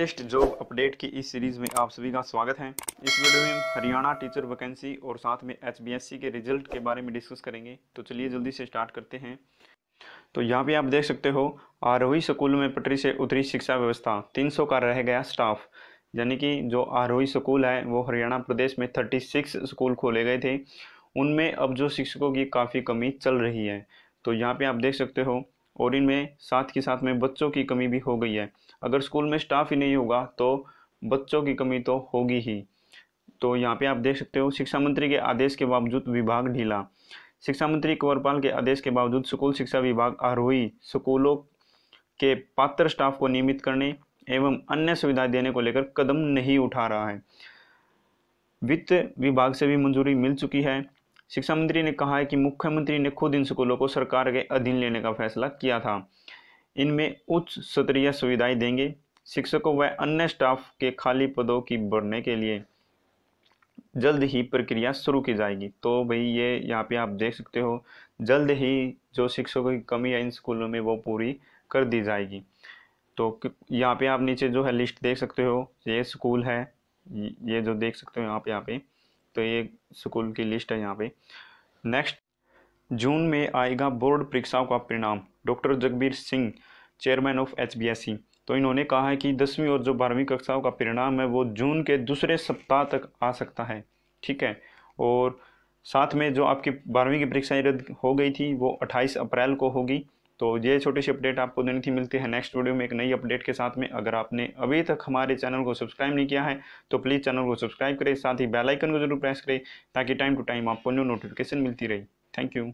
latest job update की इस series में आप सभी का स्वागत है इस वीडियो में हम हरियाणा टीचर वैकेंसी और साथ में एचबीएससी के रिजल्ट के बारे में डिस्कस करेंगे तो चलिए जल्दी से स्टार्ट करते हैं तो यहाँ पे आप देख सकते हो आरोही स्कूल में पटरी से उतरी शिक्षा व्यवस्था 300 का रह गया स्टाफ यानी कि जो आरोही स्कूल है वो हरियाणा प्रदेश में थर्टी स्कूल खोले गए थे उनमें अब जो शिक्षकों की काफ़ी कमी चल रही है तो यहाँ पर आप देख सकते हो और इनमें साथ के साथ में बच्चों की कमी भी हो गई है अगर स्कूल में स्टाफ ही नहीं होगा तो बच्चों की कमी तो होगी ही तो यहाँ पे आप देख सकते हो शिक्षा मंत्री के आदेश के बावजूद विभाग ढीला शिक्षा मंत्री कंवरपाल के आदेश के बावजूद स्कूल शिक्षा विभाग आरोही स्कूलों के पात्र स्टाफ को नियमित करने एवं अन्य सुविधाएं देने को लेकर कदम नहीं उठा रहा है वित्त विभाग से भी मंजूरी मिल चुकी है शिक्षा मंत्री ने कहा है कि मुख्यमंत्री ने खुद इन स्कूलों को सरकार के अधीन लेने का फैसला किया था इनमें उच्च स्तरीय सुविधाएं देंगे शिक्षकों व अन्य स्टाफ के खाली पदों की बढ़ने के लिए जल्द ही प्रक्रिया शुरू की जाएगी तो भाई ये यहाँ पे आप देख सकते हो जल्द ही जो शिक्षकों की कमी है इन स्कूलों में वो पूरी कर दी जाएगी तो यहाँ पे आप नीचे जो है लिस्ट देख सकते हो ये स्कूल है ये जो देख सकते हो यहाँ पे यहाँ पे तो ये स्कूल की लिस्ट है यहाँ पे नेक्स्ट जून में आएगा बोर्ड परीक्षाओं का परिणाम doctor Jagbir Singh chairman of H तो इन्होंने कहा है कि दसवीं और जो बारहवीं कक्षाओं का परिणाम है वो जून के दूसरे सप्ताह तक आ सकता है ठीक है और साथ में जो आपकी बारहवीं की परीक्षाएं रद्द हो गई थी वो 28 अप्रैल को होगी तो ये छोटी सी अपडेट आपको देनी थी मिलती है नेक्स्ट वीडियो में एक नई अपडेट के साथ में अगर आपने अभी तक हमारे चैनल को सब्सक्राइब नहीं किया है तो प्लीज़ चैनल को सब्सक्राइब करें साथ ही बेलाइकन को जरूर प्रेस करें ताकि टाइम टू टाइम आपको न्यू नोटिफिकेशन मिलती रही थैंक यू